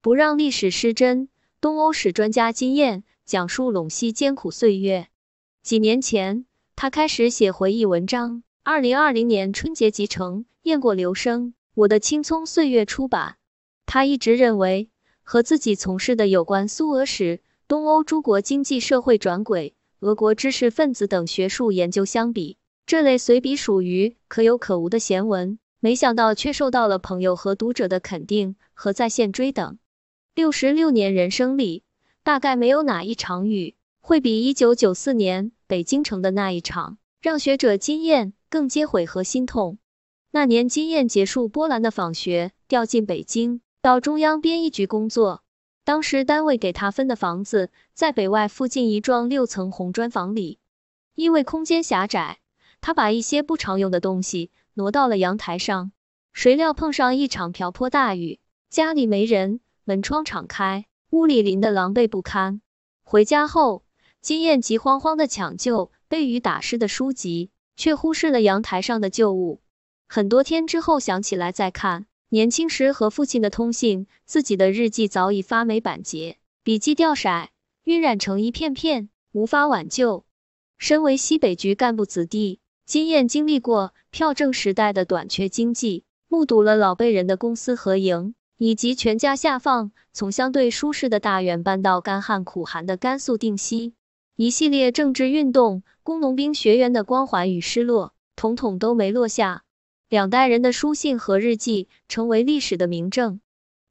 不让历史失真，东欧史专家金燕讲述陇西艰苦岁月。几年前，他开始写回忆文章。二零二零年春节集成《雁过留声：我的青葱岁月》出版。他一直认为，和自己从事的有关苏俄史、东欧诸国经济社会转轨、俄国知识分子等学术研究相比，这类随笔属于可有可无的闲文。没想到却受到了朋友和读者的肯定和在线追等。六十六年人生里，大概没有哪一场雨会比一九九四年北京城的那一场让学者金燕更接悔和心痛。那年金燕结束波兰的访学，调进北京到中央编译局工作。当时单位给他分的房子在北外附近一幢六层红砖房里，因为空间狭窄，他把一些不常用的东西挪到了阳台上。谁料碰上一场瓢泼大雨，家里没人。门窗敞开，屋里淋得狼狈不堪。回家后，金燕急慌慌地抢救被雨打湿的书籍，却忽视了阳台上的旧物。很多天之后想起来再看，年轻时和父亲的通信，自己的日记早已发霉板结，笔记掉色，晕染成一片片，无法挽救。身为西北局干部子弟，金燕经历过票证时代的短缺经济，目睹了老辈人的公私合营。以及全家下放，从相对舒适的大院搬到干旱苦寒的甘肃定西，一系列政治运动，工农兵学员的光环与失落，统统都没落下。两代人的书信和日记成为历史的明证。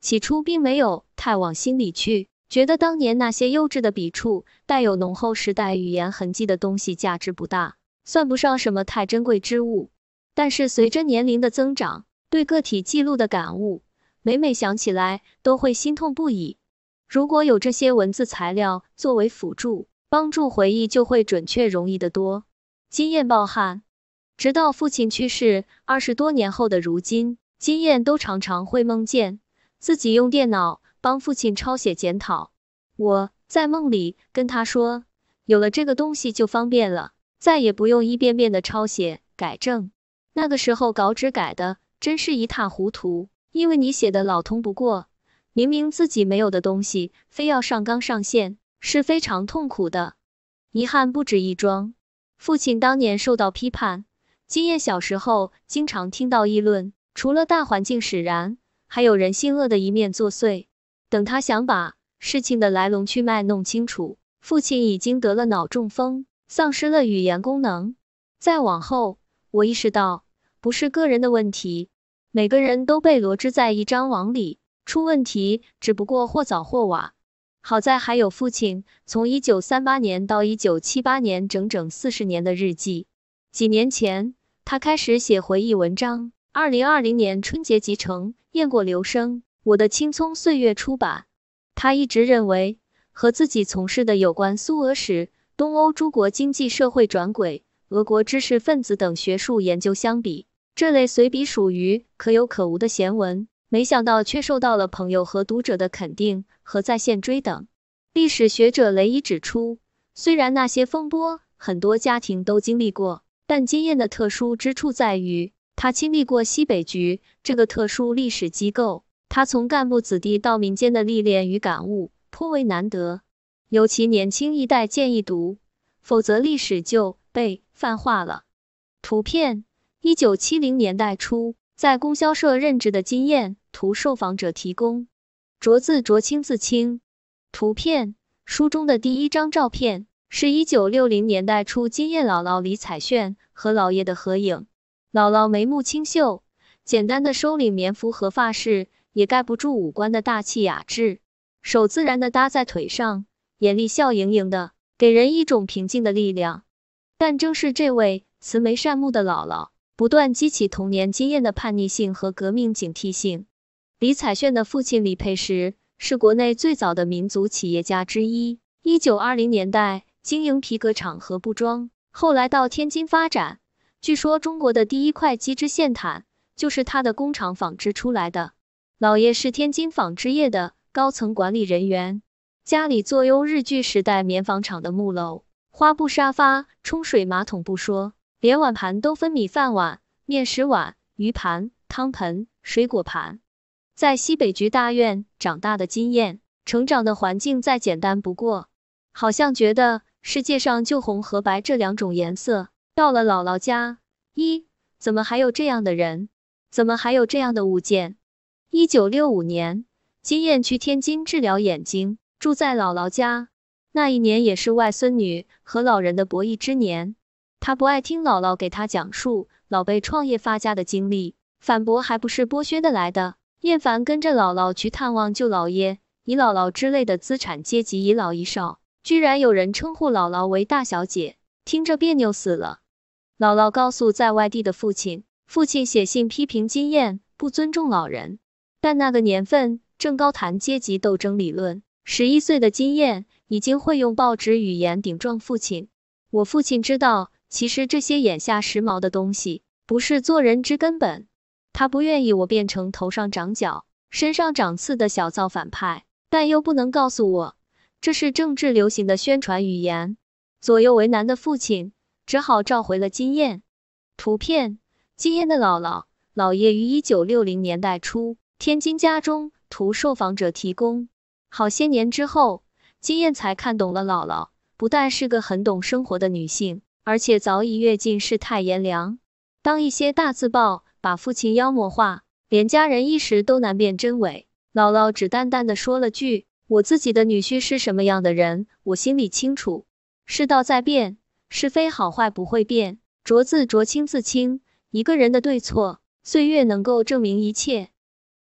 起初并没有太往心里去，觉得当年那些幼稚的笔触，带有浓厚时代语言痕迹的东西，价值不大，算不上什么太珍贵之物。但是随着年龄的增长，对个体记录的感悟。每每想起来都会心痛不已。如果有这些文字材料作为辅助，帮助回忆就会准确、容易得多。金燕抱憾，直到父亲去世二十多年后的如今，金燕都常常会梦见自己用电脑帮父亲抄写检讨。我在梦里跟他说：“有了这个东西就方便了，再也不用一遍遍的抄写、改正。那个时候稿纸改的真是一塌糊涂。”因为你写的老通不过，明明自己没有的东西，非要上纲上线，是非常痛苦的。遗憾不止一桩。父亲当年受到批判，今夜小时候经常听到议论，除了大环境使然，还有人性恶的一面作祟。等他想把事情的来龙去脉弄清楚，父亲已经得了脑中风，丧失了语言功能。再往后，我意识到不是个人的问题。每个人都被罗织在一张网里，出问题只不过或早或晚。好在还有父亲从一九三八年到一九七八年整整四十年的日记。几年前，他开始写回忆文章，二零二零年春节即成《雁过留声：我的青葱岁月》出版。他一直认为，和自己从事的有关苏俄史、东欧诸国经济社会转轨、俄国知识分子等学术研究相比。这类随笔属于可有可无的闲文，没想到却受到了朋友和读者的肯定和在线追等。历史学者雷伊指出，虽然那些风波很多家庭都经历过，但金燕的特殊之处在于他经历过西北局这个特殊历史机构，他从干部子弟到民间的历练与感悟颇为难得，尤其年轻一代建议读，否则历史就被泛化了。图片。一九七零年代初在供销社任职的金燕，图受访者提供。卓字卓清字清，图片书中的第一张照片是一九六零年代初金燕姥姥李彩炫和姥爷的合影。姥姥眉目清秀，简单的收领棉服和发饰也盖不住五官的大气雅致，手自然的搭在腿上，眼里笑盈盈的，给人一种平静的力量。但正是这位慈眉善目的姥姥。不断激起童年经验的叛逆性和革命警惕性。李彩炫的父亲李佩石是国内最早的民族企业家之一。一九二零年代经营皮革厂和布庄，后来到天津发展。据说中国的第一块机织线毯就是他的工厂纺织出来的。姥爷是天津纺织业的高层管理人员，家里坐拥日据时代棉纺厂的木楼、花布沙发、冲水马桶不说。连碗盘都分米饭碗、面食碗、鱼盘、汤盆、水果盘。在西北局大院长大的金燕，成长的环境再简单不过，好像觉得世界上就红和白这两种颜色。到了姥姥家，一怎么还有这样的人？怎么还有这样的物件？一九六五年，金燕去天津治疗眼睛，住在姥姥家。那一年也是外孙女和老人的博弈之年。他不爱听姥姥给他讲述老辈创业发家的经历，反驳还不是剥削的来的。厌烦跟着姥姥去探望舅姥爷、姨姥姥之类的资产阶级姨老姨少，居然有人称呼姥姥为大小姐，听着别扭死了。姥姥告诉在外地的父亲，父亲写信批评金燕不尊重老人，但那个年份正高谈阶级斗争理论，十一岁的金燕已经会用报纸语言顶撞父亲。我父亲知道。其实这些眼下时髦的东西不是做人之根本。他不愿意我变成头上长角、身上长刺的小造反派，但又不能告诉我这是政治流行的宣传语言。左右为难的父亲只好召回了金燕。图片：金燕的姥姥姥爷于一九六零年代初天津家中。图受访者提供。好些年之后，金燕才看懂了姥姥不但是个很懂生活的女性。而且早已阅尽世态炎凉。当一些大字报把父亲妖魔化，连家人一时都难辨真伪。姥姥只淡淡的说了句：“我自己的女婿是什么样的人，我心里清楚。世道在变，是非好坏不会变。浊字浊清自清，一个人的对错，岁月能够证明一切。”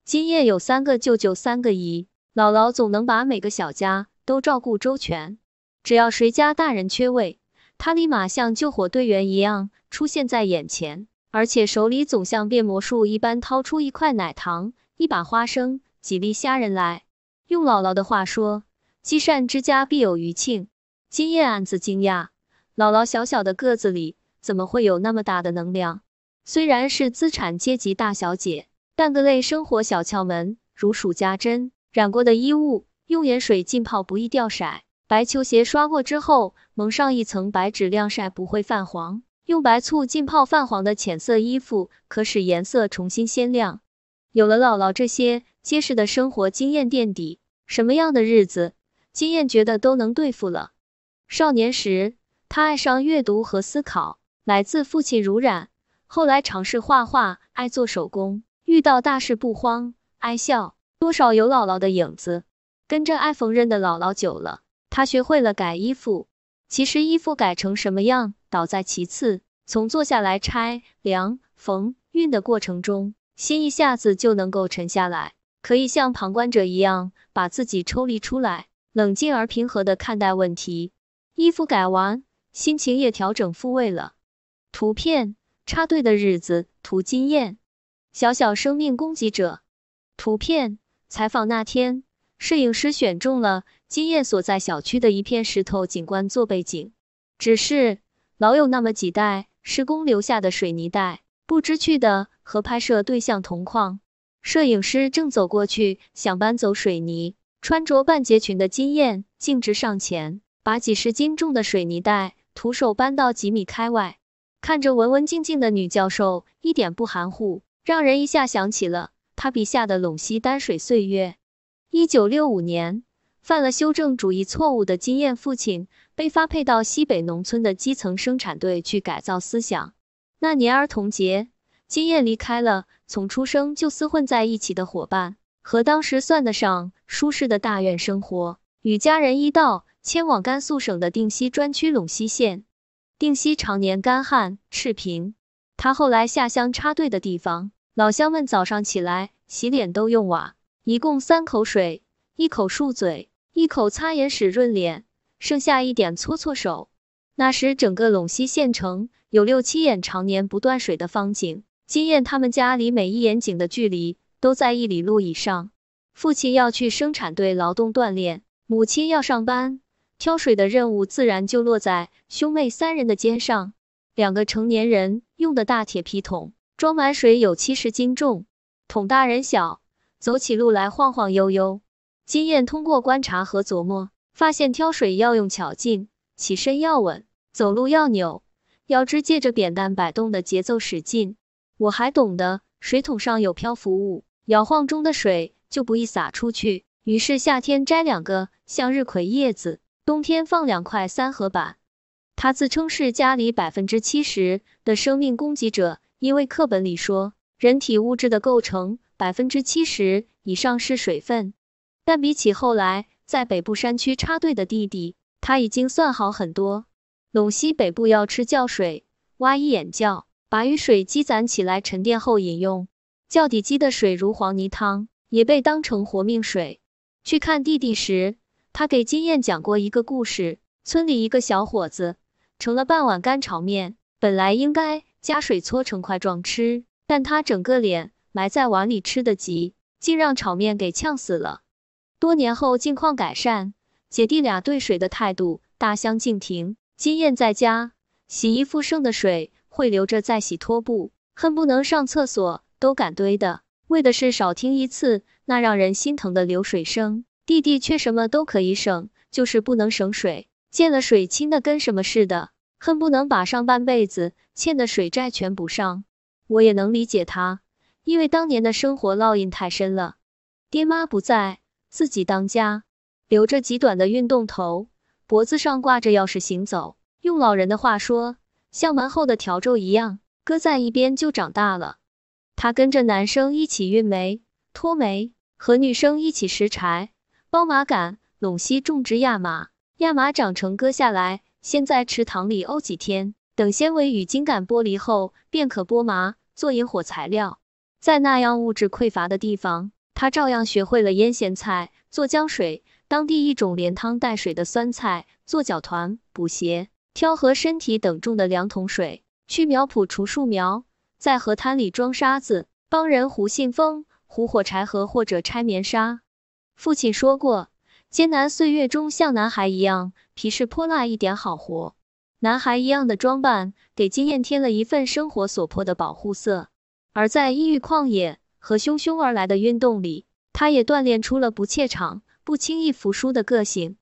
今夜有三个舅舅，三个姨，姥姥总能把每个小家都照顾周全。只要谁家大人缺位。他立马像救火队员一样出现在眼前，而且手里总像变魔术一般掏出一块奶糖、一把花生、几粒虾仁来。用姥姥的话说：“积善之家必有余庆。”金燕暗自惊讶，姥姥小小的个子里怎么会有那么大的能量？虽然是资产阶级大小姐，但各类生活小窍门如数家珍。染过的衣物用盐水浸泡不易掉色。白球鞋刷过之后，蒙上一层白纸晾晒，不会泛黄。用白醋浸泡泛黄的浅色衣服，可使颜色重新鲜亮。有了姥姥这些结实的生活经验垫底，什么样的日子，金燕觉得都能对付了。少年时，他爱上阅读和思考，来自父亲濡染。后来尝试画画，爱做手工，遇到大事不慌，爱笑，多少有姥姥的影子。跟着爱缝纫的姥姥久了。他学会了改衣服，其实衣服改成什么样倒在其次。从坐下来拆、量、缝、熨的过程中，心一下子就能够沉下来，可以像旁观者一样把自己抽离出来，冷静而平和的看待问题。衣服改完，心情也调整复位了。图片插队的日子，图经验。小小生命攻击者。图片采访那天，摄影师选中了。金燕所在小区的一片石头景观做背景，只是老有那么几袋施工留下的水泥袋，不知趣的和拍摄对象同框。摄影师正走过去想搬走水泥，穿着半截裙的金燕径直上前，把几十斤重的水泥袋徒手搬到几米开外。看着文文静静的女教授，一点不含糊，让人一下想起了她笔下的陇西丹水岁月。一九六五年。犯了修正主义错误的金燕父亲被发配到西北农村的基层生产队去改造思想。那年儿童节，金燕离开了从出生就厮混在一起的伙伴和当时算得上舒适的大院生活，与家人一道迁往甘肃省的定西专区陇西县。定西常年干旱赤贫，他后来下乡插队的地方，老乡们早上起来洗脸都用瓦，一共三口水，一口漱嘴。一口擦眼屎润脸，剩下一点搓搓手。那时整个陇西县城有六七眼常年不断水的方井，金燕他们家离每一眼井的距离都在一里路以上。父亲要去生产队劳动锻炼，母亲要上班，挑水的任务自然就落在兄妹三人的肩上。两个成年人用的大铁皮桶装满水有七十斤重，桶大人小，走起路来晃晃悠悠。金燕通过观察和琢磨，发现挑水要用巧劲，起身要稳，走路要扭，腰肢借着扁担摆动的节奏使劲。我还懂得，水桶上有漂浮物，摇晃中的水就不易洒出去。于是夏天摘两个向日葵叶子，冬天放两块三合板。他自称是家里百分之七十的生命供给者，因为课本里说，人体物质的构成百分之七十以上是水分。但比起后来在北部山区插队的弟弟，他已经算好很多。陇西北部要吃窖水，挖一眼窖，把雨水积攒起来沉淀后饮用。窖底积的水如黄泥汤，也被当成活命水。去看弟弟时，他给金燕讲过一个故事：村里一个小伙子盛了半碗干炒面，本来应该加水搓成块状吃，但他整个脸埋在碗里吃得急，竟让炒面给呛死了。多年后，境况改善，姐弟俩对水的态度大相径庭。金燕在家洗衣服剩的水会留着再洗拖布，恨不能上厕所都敢堆的，为的是少听一次那让人心疼的流水声。弟弟却什么都可以省，就是不能省水，见了水亲的跟什么似的，恨不能把上半辈子欠的水债全补上。我也能理解他，因为当年的生活烙印太深了，爹妈不在。自己当家，留着极短的运动头，脖子上挂着钥匙行走。用老人的话说，像蛮后的笤帚一样，搁在一边就长大了。他跟着男生一起运煤、脱煤，和女生一起拾柴、包马杆、陇西种植亚麻，亚麻长成割下来，先在池塘里沤几天，等纤维与茎秆剥离后，便可剥麻做引火材料。在那样物质匮乏的地方。他照样学会了腌咸菜、做浆水，当地一种连汤带水的酸菜；做搅团、补鞋、挑和身体等重的两桶水；去苗圃除树苗，在河滩里装沙子，帮人糊信封、糊火柴盒或者拆棉纱。父亲说过，艰难岁月中像男孩一样，皮实泼辣一点好活。男孩一样的装扮，给金燕添了一份生活所迫的保护色，而在异域旷野。和汹汹而来的运动里，他也锻炼出了不怯场、不轻易服输的个性，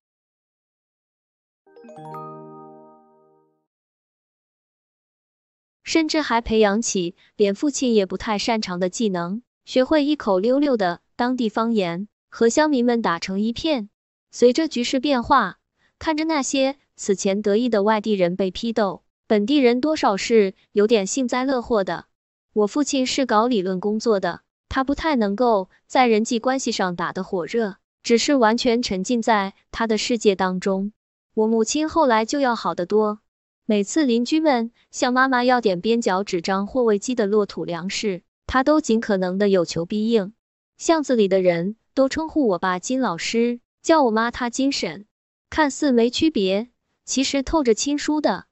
甚至还培养起连父亲也不太擅长的技能，学会一口溜溜的当地方言，和乡民们打成一片。随着局势变化，看着那些此前得意的外地人被批斗，本地人多少是有点幸灾乐祸的。我父亲是搞理论工作的。他不太能够在人际关系上打得火热，只是完全沉浸在他的世界当中。我母亲后来就要好的多，每次邻居们向妈妈要点边角纸张或喂鸡的落土粮食，她都尽可能的有求必应。巷子里的人都称呼我爸金老师，叫我妈他金婶，看似没区别，其实透着亲疏的。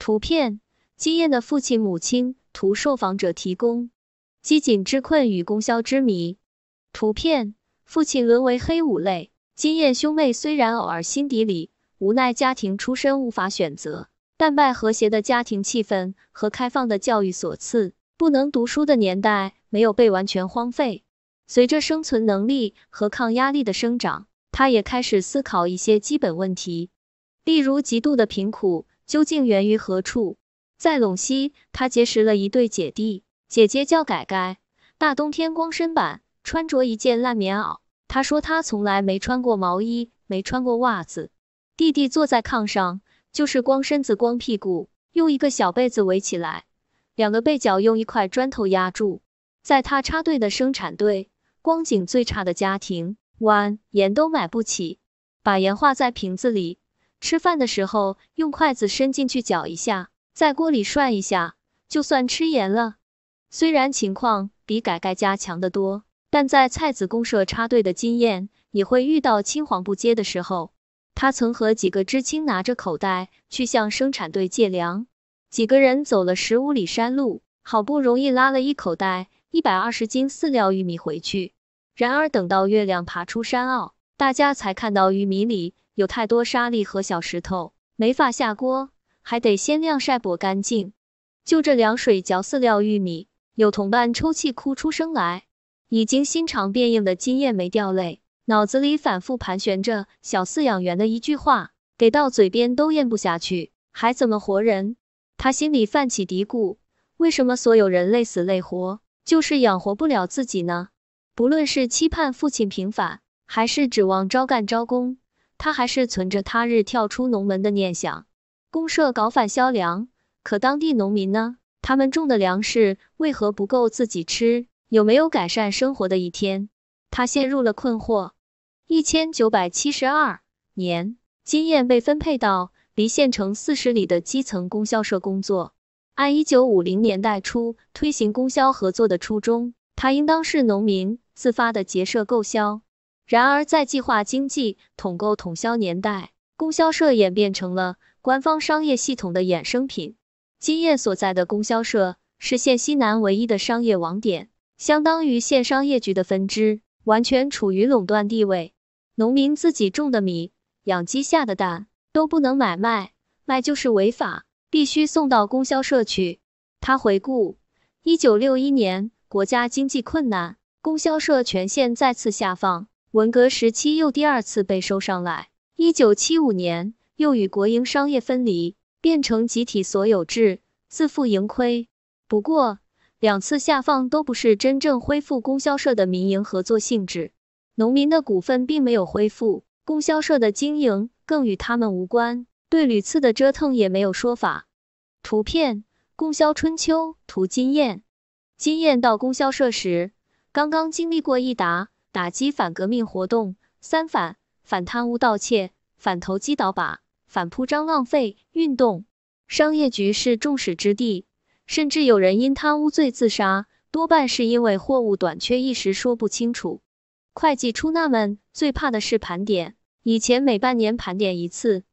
图片：金燕的父亲、母亲图，受访者提供。饥谨之困与供销之谜。图片：父亲沦为黑五类。金燕兄妹虽然偶尔心底里无奈家庭出身无法选择，但拜和谐的家庭气氛和开放的教育所赐，不能读书的年代没有被完全荒废。随着生存能力和抗压力的生长，他也开始思考一些基本问题，例如极度的贫苦究竟源于何处。在陇西，他结识了一对姐弟。姐姐叫改改，大冬天光身板，穿着一件烂棉袄。她说她从来没穿过毛衣，没穿过袜子。弟弟坐在炕上，就是光身子、光屁股，用一个小被子围起来，两个被角用一块砖头压住。在他插队的生产队，光景最差的家庭，碗盐都买不起，把盐化在瓶子里，吃饭的时候用筷子伸进去搅一下，在锅里涮一下，就算吃盐了。虽然情况比改盖家强得多，但在菜子公社插队的经验，也会遇到青黄不接的时候。他曾和几个知青拿着口袋去向生产队借粮，几个人走了十五里山路，好不容易拉了一口袋一百二十斤饲料玉米回去。然而等到月亮爬出山坳，大家才看到玉米里有太多沙粒和小石头，没法下锅，还得先晾晒剥干净。就这凉水嚼饲料玉米。有同伴抽泣，哭出声来。已经心肠变硬的金燕没掉泪，脑子里反复盘旋着小饲养员的一句话，给到嘴边都咽不下去，还怎么活人？他心里泛起嘀咕：为什么所有人累死累活，就是养活不了自己呢？不论是期盼父亲平反，还是指望招干招工，他还是存着他日跳出农门的念想。公社搞反销粮，可当地农民呢？他们种的粮食为何不够自己吃？有没有改善生活的一天？他陷入了困惑。一千九百七十二年，金燕被分配到离县城四十里的基层供销社工作。按一九五零年代初推行供销合作的初衷，他应当是农民自发的结社购销。然而，在计划经济统购统销年代，供销社演变成了官方商业系统的衍生品。金燕所在的供销社是县西南唯一的商业网点，相当于县商业局的分支，完全处于垄断地位。农民自己种的米、养鸡下的蛋都不能买卖，卖就是违法，必须送到供销社去。他回顾：一九六一年国家经济困难，供销社权限再次下放；文革时期又第二次被收上来；一九七五年又与国营商业分离。变成集体所有制，自负盈亏。不过，两次下放都不是真正恢复供销社的民营合作性质，农民的股份并没有恢复，供销社的经营更与他们无关。对屡次的折腾也没有说法。图片：供销春秋，图金燕。金燕到供销社时，刚刚经历过一打打击反革命活动，三反反贪污盗窃，反投机倒把。反铺张浪费运动，商业局是众矢之的，甚至有人因贪污罪自杀，多半是因为货物短缺，一时说不清楚。会计出纳们最怕的是盘点，以前每半年盘点一次，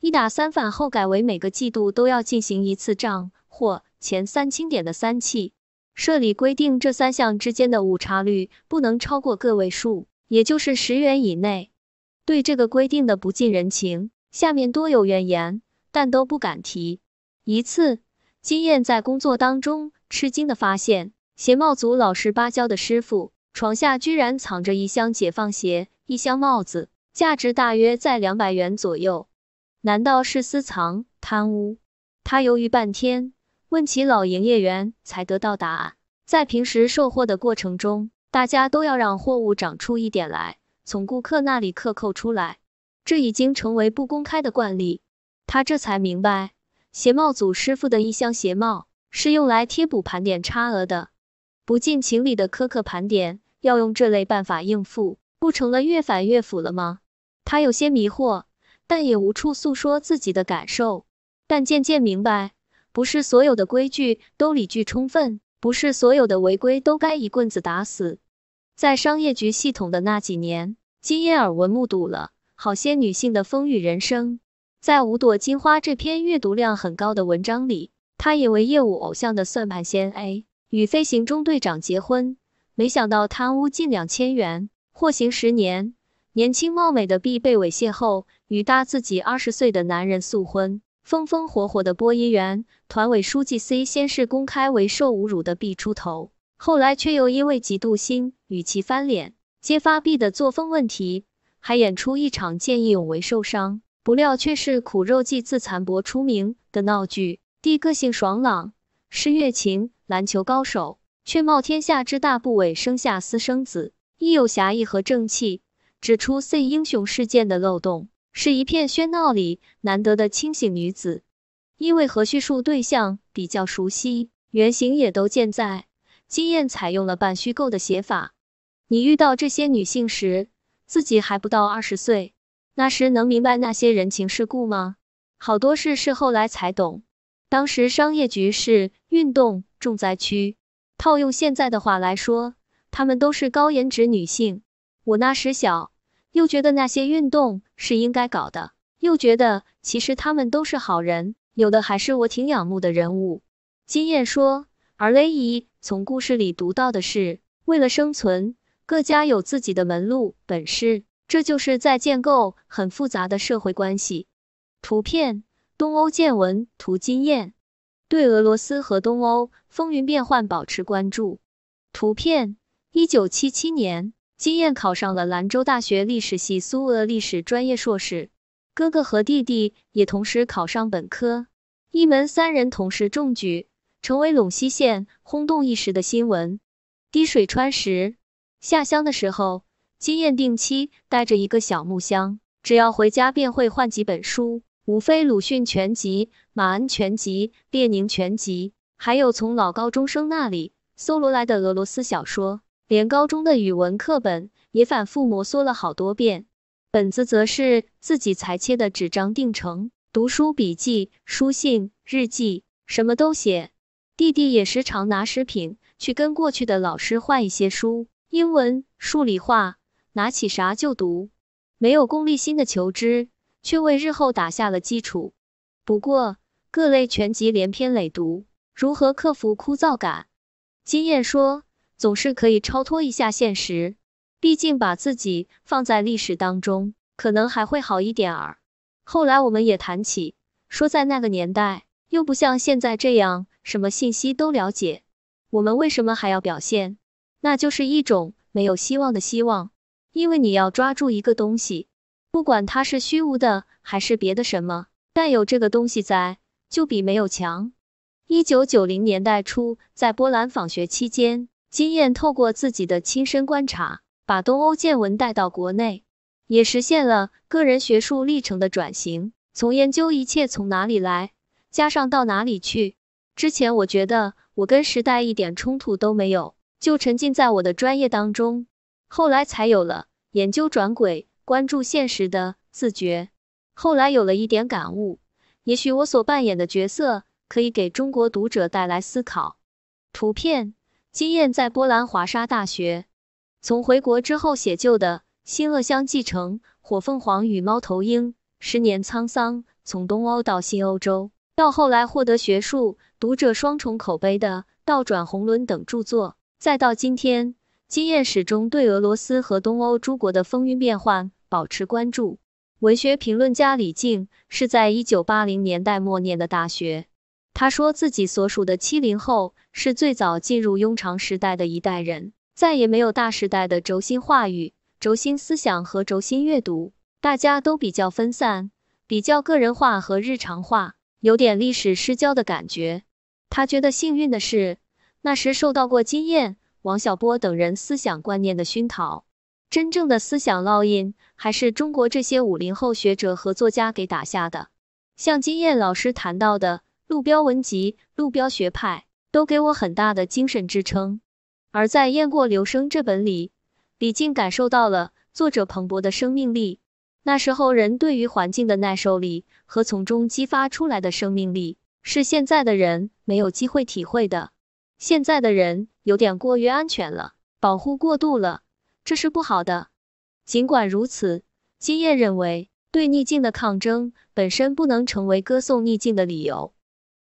一打三反后改为每个季度都要进行一次账或前三清点的三气。社里规定这三项之间的误差率不能超过个位数，也就是十元以内。对这个规定的不近人情。下面多有怨言，但都不敢提。一次，金燕在工作当中吃惊的发现，鞋帽组老实巴交的师傅床下居然藏着一箱解放鞋、一箱帽子，价值大约在两百元左右。难道是私藏贪污？他犹豫半天，问起老营业员，才得到答案：在平时售货的过程中，大家都要让货物长出一点来，从顾客那里克扣出来。这已经成为不公开的惯例。他这才明白，鞋帽组师傅的一箱鞋帽是用来贴补盘点差额的。不近情理的苛刻盘点，要用这类办法应付，不成了越反越腐了吗？他有些迷惑，但也无处诉说自己的感受。但渐渐明白，不是所有的规矩都理据充分，不是所有的违规都该一棍子打死。在商业局系统的那几年，金燕耳闻目睹了。好些女性的风雨人生，在《五朵金花》这篇阅读量很高的文章里，她也为业务偶像的算盘仙 A 与飞行中队长结婚，没想到贪污近两千元，获刑十年。年轻貌美的 B 被猥亵后，与大自己二十岁的男人速婚，风风火火的播音员团委书记 C 先是公开为受侮辱的 B 出头，后来却又因为嫉妒心与其翻脸，揭发 B 的作风问题。还演出一场见义勇为受伤，不料却是苦肉计自残博出名的闹剧。弟个性爽朗，是乐琴篮球高手，却冒天下之大不韪生下私生子。亦有侠义和正气，指出 C 英雄事件的漏洞，是一片喧闹里难得的清醒女子。因为和叙述对象比较熟悉，原型也都健在，经验采用了半虚构的写法。你遇到这些女性时。自己还不到二十岁，那时能明白那些人情世故吗？好多事是后来才懂。当时商业局是运动重灾区，套用现在的话来说，他们都是高颜值女性。我那时小，又觉得那些运动是应该搞的，又觉得其实他们都是好人，有的还是我挺仰慕的人物。金燕说，而雷姨从故事里读到的是为了生存。各家有自己的门路本事，这就是在建构很复杂的社会关系。图片：东欧见闻图，经验对俄罗斯和东欧风云变幻保持关注。图片：一九七七年，经验考上了兰州大学历史系苏俄历史专业硕士，哥哥和弟弟也同时考上本科，一门三人同时中举，成为陇西县轰动一时的新闻。滴水穿石。下乡的时候，金燕定期带着一个小木箱，只要回家便会换几本书，无非鲁迅全集、马鞍全集、列宁全集，还有从老高中生那里搜罗来的俄罗斯小说，连高中的语文课本也反复摩挲了好多遍。本子则是自己裁切的纸张定成，读书笔记、书信、日记什么都写。弟弟也时常拿食品去跟过去的老师换一些书。英文、数理化，拿起啥就读，没有功利心的求知，却为日后打下了基础。不过，各类全集连篇累读，如何克服枯燥感？经验说，总是可以超脱一下现实，毕竟把自己放在历史当中，可能还会好一点儿。后来我们也谈起，说在那个年代，又不像现在这样什么信息都了解，我们为什么还要表现？那就是一种没有希望的希望，因为你要抓住一个东西，不管它是虚无的还是别的什么，但有这个东西在，就比没有强。一九九零年代初，在波兰访学期间，金燕透过自己的亲身观察，把东欧见闻带到国内，也实现了个人学术历程的转型，从研究一切从哪里来，加上到哪里去。之前我觉得我跟时代一点冲突都没有。就沉浸在我的专业当中，后来才有了研究转轨、关注现实的自觉。后来有了一点感悟，也许我所扮演的角色可以给中国读者带来思考。图片：经验在波兰华沙大学。从回国之后写就的《新乐乡继承》《火凤凰与猫头鹰》，十年沧桑，从东欧到新欧洲，到后来获得学术读者双重口碑的《倒转红轮》等著作。再到今天，金燕始终对俄罗斯和东欧诸国的风云变幻保持关注。文学评论家李静是在一九八零年代末念的大学，他说自己所属的七零后是最早进入庸常时代的一代人，再也没有大时代的轴心话语、轴心思想和轴心阅读，大家都比较分散、比较个人化和日常化，有点历史失焦的感觉。他觉得幸运的是。那时受到过金燕、王小波等人思想观念的熏陶，真正的思想烙印还是中国这些五零后学者和作家给打下的。像金燕老师谈到的《路标文集》《路标学派》，都给我很大的精神支撑。而在《雁过留声》这本里，李静感受到了作者蓬勃的生命力。那时候人对于环境的耐受力和从中激发出来的生命力，是现在的人没有机会体会的。现在的人有点过于安全了，保护过度了，这是不好的。尽管如此，金燕认为，对逆境的抗争本身不能成为歌颂逆境的理由。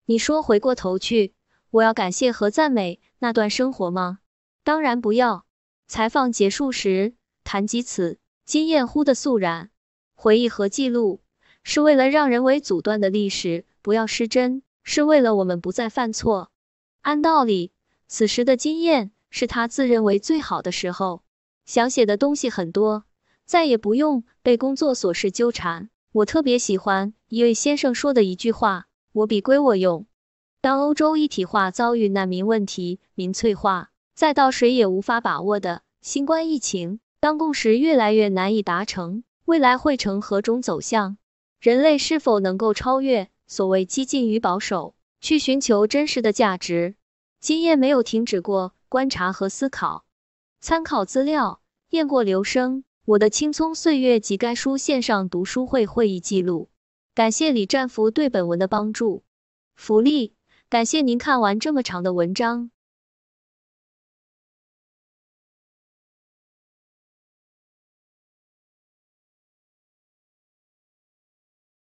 你说回过头去，我要感谢和赞美那段生活吗？当然不要。采访结束时，谈及此，金燕忽的肃然。回忆和记录是为了让人为阻断的历史不要失真，是为了我们不再犯错。按道理，此时的经验是他自认为最好的时候，想写的东西很多，再也不用被工作琐事纠缠。我特别喜欢一位先生说的一句话：“我笔归我用。”当欧洲一体化遭遇难民问题、民粹化，再到谁也无法把握的新冠疫情，当共识越来越难以达成，未来会成何种走向？人类是否能够超越所谓激进与保守？去寻求真实的价值，今夜没有停止过观察和思考。参考资料：雁过留声，《我的青葱岁月》及该书线上读书会会议记录。感谢李占福对本文的帮助。福利：感谢您看完这么长的文章。